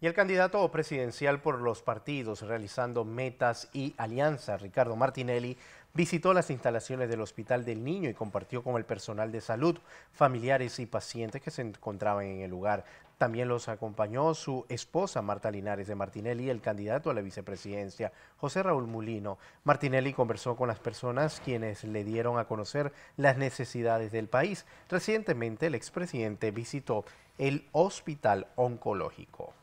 Y el candidato presidencial por los partidos realizando metas y alianzas, Ricardo Martinelli, visitó las instalaciones del Hospital del Niño y compartió con el personal de salud, familiares y pacientes que se encontraban en el lugar. También los acompañó su esposa Marta Linares de Martinelli, y el candidato a la vicepresidencia, José Raúl Mulino. Martinelli conversó con las personas quienes le dieron a conocer las necesidades del país. Recientemente el expresidente visitó el hospital oncológico.